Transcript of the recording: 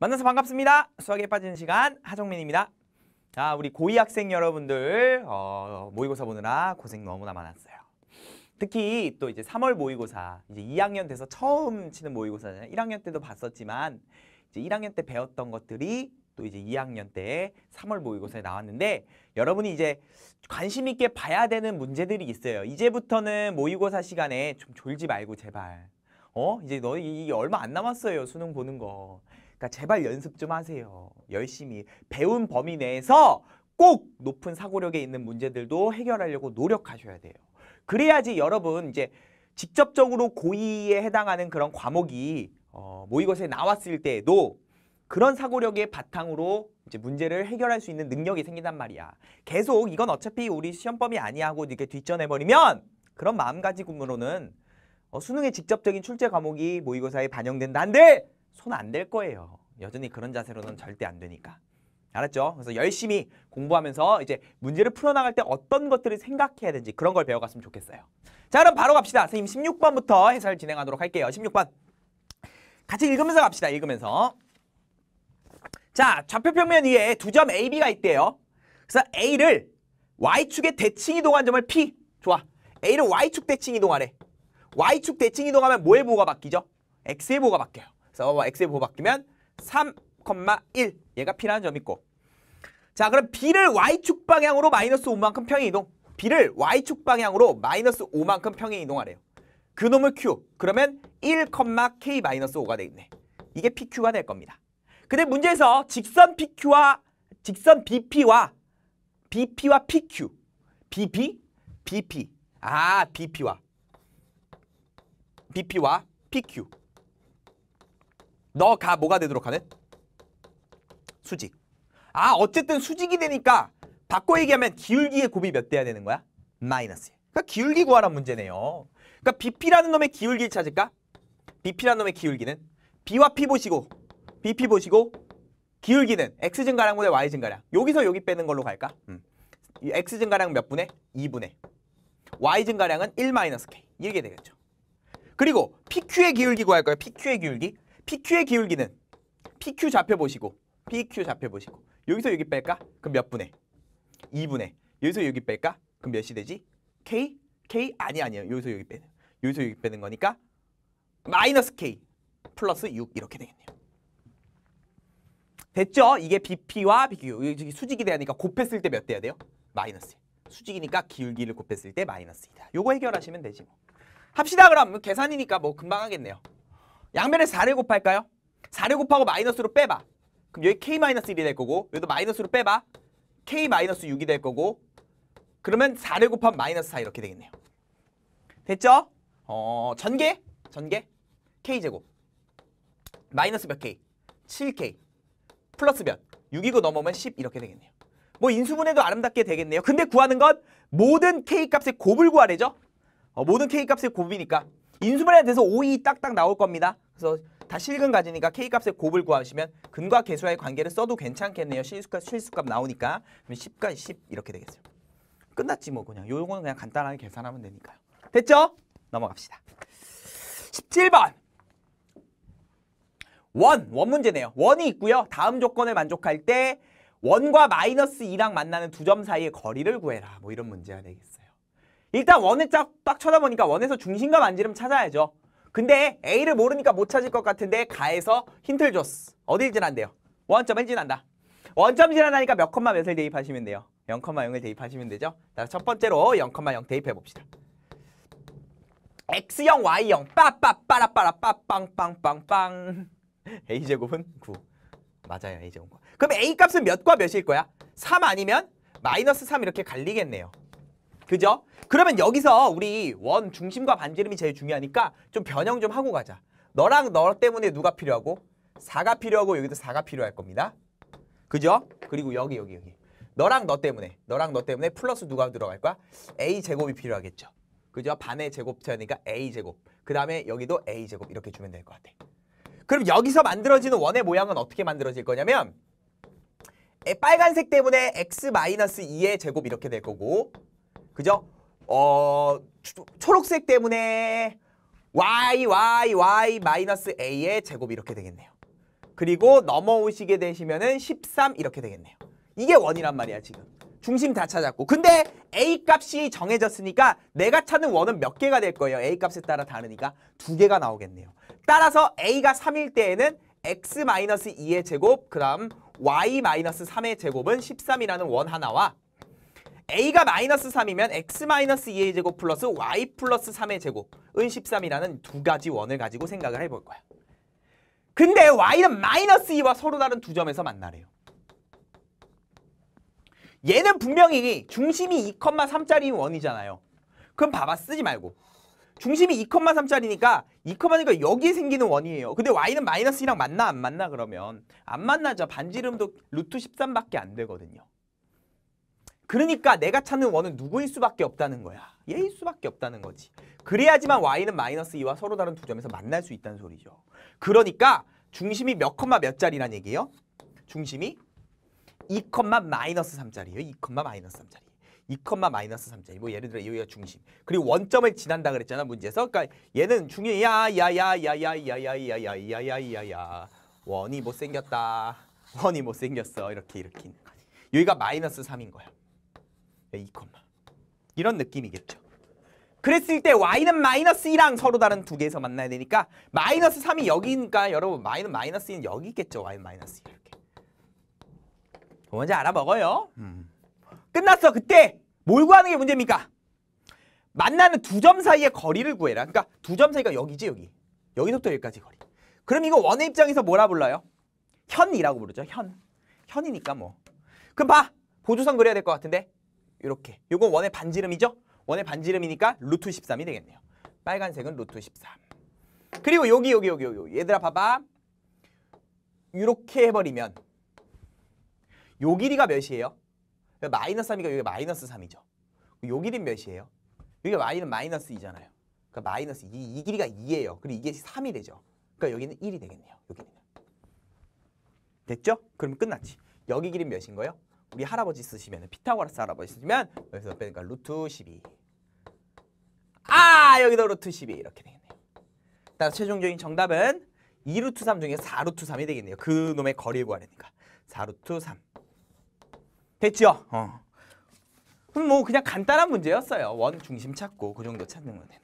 만나서 반갑습니다. 수학에 빠지는 시간 하정민입니다. 자, 우리 고2 학생 여러분들 어, 모의고사 보느라 고생 너무나 많았어요. 특히 또 이제 3월 모의고사, 이제 2학년 돼서 처음 치는 모의고사잖아요. 1학년 때도 봤었지만 이제 1학년 때 배웠던 것들이 또 이제 2학년 때 3월 모의고사에 나왔는데 여러분이 이제 관심 있게 봐야 되는 문제들이 있어요. 이제부터는 모의고사 시간에 좀 졸지 말고 제발. 어? 이제 너희 이 얼마 안 남았어요. 수능 보는 거. 그러니까 제발 연습 좀 하세요. 열심히 배운 범위 내에서 꼭 높은 사고력에 있는 문제들도 해결하려고 노력하셔야 돼요. 그래야지 여러분 이제 직접적으로 고의에 해당하는 그런 과목이 어, 모의고사에 나왔을 때에도 그런 사고력의 바탕으로 이제 문제를 해결할 수 있는 능력이 생긴단 말이야. 계속 이건 어차피 우리 시험범위 아니하고 이렇게 뒷전해버리면 그런 마음가짐으로는 어, 수능의 직접적인 출제 과목이 모의고사에 반영된다 한들 손안댈 거예요. 여전히 그런 자세로는 절대 안 되니까. 알았죠? 그래서 열심히 공부하면서 이제 문제를 풀어나갈 때 어떤 것들을 생각해야 되는지 그런 걸 배워갔으면 좋겠어요. 자 그럼 바로 갑시다. 선생님 16번부터 해설 진행하도록 할게요. 16번. 같이 읽으면서 갑시다. 읽으면서. 자 좌표평면 위에 두 점 AB가 있대요. 그래서 A를 Y축의 대칭 이동한 점을 P. 좋아. A를 Y축 대칭 이동하래. Y축 대칭 이동하면 뭐에뭐가 바뀌죠? X의 부호가 바뀌어요. 그 4와 x의 부호 바뀌면 3,1 얘가 P라는 점 있고 자 그럼 B를 Y축 방향으로 마이너스 5만큼 평행 이동 B를 Y축 방향으로 마이너스 5만큼 평행 이동하래요 그놈을 Q 그러면 1,K-5가 마이너스 되겠네 이게 PQ가 될 겁니다 근데 문제에서 직선 PQ와 직선 BP와 BP와 PQ BP, BP 아 BP와 BP와 PQ 너가 뭐가 되도록 하는? 수직. 아 어쨌든 수직이 되니까 바꿔 얘기하면 기울기의 곱이 몇 돼야 되는 거야? 마이너스. 그러니까 기울기 구하란 문제네요. 그러니까 BP라는 놈의 기울기를 찾을까? BP라는 놈의 기울기는 B와 P 보시고 BP 보시고 기울기는 X 증가량보다 Y 증가량. 여기서 여기 빼는 걸로 갈까? 음. X 증가량 몇 분의? 2분의. Y 증가량은 1-K. 이렇게 되겠죠. 그리고 PQ의 기울기 구할 거예요. PQ의 기울기. PQ의 기울기는 PQ 좌표 보시고 PQ 좌표 보시고 여기서 여기 뺄까? 그럼 몇분에2분에 여기서 여기 뺄까? 그럼 몇 시 되지? K? K? 아니 아니에요. 여기서 여기 빼는 여기서 여기 빼는 거니까 마이너스 K 플러스 6 이렇게 되겠네요. 됐죠? 이게 BP와 BQ 수직이 되니까 곱했을 때몇 돼야 돼요? 마이너스 수직이니까 기울기를 곱했을 때 마이너스 이다 요거 해결하시면 되지 뭐. 합시다 그럼 뭐 계산이니까 뭐 금방 하겠네요. 양변에 4를 곱할까요? 4를 곱하고 마이너스로 빼봐. 그럼 여기 k-1이 될 거고 여기도 마이너스로 빼봐. k-6이 될 거고 그러면 4를 곱하면 마이너스 4 이렇게 되겠네요. 됐죠? 어, 전개? 전개? k제곱. 마이너스 몇 k? 7k. 플러스 몇? 6이고 넘으면10 이렇게 되겠네요. 뭐 인수분해도 아름답게 되겠네요. 근데 구하는 건 모든 k값의 곱을 구하래죠? 어, 모든 k값의 곱이니까. 인수분해가 돼서 5이 딱딱 나올 겁니다. 그래서 다 실근 가지니까 K값의 곱을 구하시면 근과 개수와의 관계를 써도 괜찮겠네요. 실수값, 실수값 나오니까. 그러면 10과 10 이렇게 되겠어요. 끝났지 뭐 그냥. 요거는 그냥 간단하게 계산하면 되니까요. 됐죠? 넘어갑시다. 17번. 원, 원 문제네요. 원이 있고요. 다음 조건을 만족할 때 원과 마이너스 2랑 만나는 두 점 사이의 거리를 구해라. 뭐 이런 문제가 되겠어요. 일단 원을 쫙 쳐다보니까 원에서 중심과 만지름 찾아야죠. 근데 A를 모르니까 못 찾을 것 같은데 가에서 힌트를 줬어. 어딜 지난대요? 원점을 지난다. 원점 지난다니까 몇 컴마 몇을 대입하시면 돼요? 0,0을 대입하시면 되죠. 첫 번째로 0,0 대입해봅시다. x0, y0 빠빠빠라빠라 빠빵빵빵빵 a제곱은 9 맞아요 a제곱 그럼 a값은 몇과 몇일 거야? 3 아니면 마이너스 3 이렇게 갈리겠네요 그죠? 그러면 여기서 우리 원 중심과 반지름이 제일 중요하니까 좀 변형 좀 하고 가자. 너랑 너 때문에 누가 필요하고? 4가 필요하고 여기도 4가 필요할 겁니다. 그죠? 그리고 여기 여기 여기. 너랑 너 때문에 너랑 너 때문에 플러스 누가 들어갈 거야? A 제곱이 필요하겠죠. 그죠? 반의 제곱차니까 A 제곱. 그 다음에 여기도 A 제곱 이렇게 주면 될 것 같아. 그럼 여기서 만들어지는 원의 모양은 어떻게 만들어질 거냐면 빨간색 때문에 x 마이너스 2의 제곱 이렇게 될 거고 그죠? 어, 초, 록색 때문에 y, y, y 마이너스 a의 제곱 이렇게 되겠네요. 그리고 넘어오시게 되시면은 13 이렇게 되겠네요. 이게 원이란 말이야 지금. 중심 다 찾았고 근데 a값이 정해졌으니까 내가 찾는 원은 몇 개가 될 거예요. a값에 따라 다르니까 두 개가 나오겠네요. 따라서 a가 3일 때에는 x-2의 마이너스 제곱 그다음 y-3의 제곱은 13이라는 원 하나와 a가 마이너스 3이면 x 마이너스 2의 제곱 플러스 y 플러스 3의 제곱은 13이라는 두 가지 원을 가지고 생각을 해볼 거야. 근데 y는 마이너스 2와 서로 다른 두 점에서 만나래요. 얘는 분명히 중심이 2,3짜리 원이잖아요. 그럼 봐봐 쓰지 말고. 중심이 2,3짜리니까 2 3까 여기에 생기는 원이에요. 근데 y는 마이너스 2랑 맞나 안 맞나 그러면 안 만나죠. 반지름도 루트 13밖에 안 되거든요. 그러니까 내가 찾는 원은 누구일 수밖에 없다는 거야. 얘일 수밖에 없다는 거지. 그래야지만 y는 마이너스 2와 서로 다른 두 점에서 만날 수 있다는 소리죠. 그러니까 중심이 몇 컴마 몇 자리란 얘기예요? 중심이 2 컴마 마이너스 3자리예요2 컴마 마이너스 3자리2 컴마 마이너스 3자리뭐 예를 들어 여기가 중심. 그리고 원점을 지난다 그랬잖아 문제에서. 그러니까 얘는 중요 야야야야야야야야야야야야야야 원이 못생겼다. 원이 못생겼어. 이렇게 이렇게 있는 거지. 여기가 마이너스 3인 거야. 예, 이 이런 느낌이겠죠. 그랬을 때 y는 마이너스 2랑 서로 다른 두 개에서 만나야 되니까 마이너스 3이 여기니까 여러분 y는 마이너스 2는 여기 있겠죠. y 마이너스 2 이렇게. 먼저 알아먹어요. 음. 끝났어. 그때 뭘 구하는 게 문제입니까? 만나는 두 점 사이의 거리를 구해라. 그러니까 두 점 사이가 여기지 여기. 여기서부터 여기까지 거리. 그럼 이거 원의 입장에서 뭐라 불러요? 현이라고 부르죠. 현. 현이니까 뭐. 그럼 봐. 보조선 그려야 될 것 같은데. 이렇게. 요건 원의 반지름이죠? 원의 반지름이니까 루트 13이 되겠네요. 빨간색은 루트 13. 그리고 여기 여기 여기 여기 얘들아 봐봐. 이렇게 해버리면 요 길이가 몇이에요? 마이너스 3이니까 여기 마이너스 3이죠. 요 길이는 몇이에요? 여기 마이는 마이너스 2잖아요. 그 마이너스 2, 그러니까 이 길이가 2예요. 그리고 이게 3이 되죠. 그러니까 여기는 1이 되겠네요. 여기는. 됐죠? 그럼 끝났지. 여기 길이 몇인 거예요? 우리 할아버지 쓰시면 피타고라스 할아버지 쓰시면 여기서 빼니까 루트 12. 아 여기도 루트 12 이렇게 되겠네요. 따라 최종적인 정답은 2루트 3 중에 4루트 3이 되겠네요. 그 놈의 거리 구하려니까 4루트 3. 됐죠? 어. 그럼 뭐 그냥 간단한 문제였어요. 원 중심 찾고 그 정도 찾는 건 되는.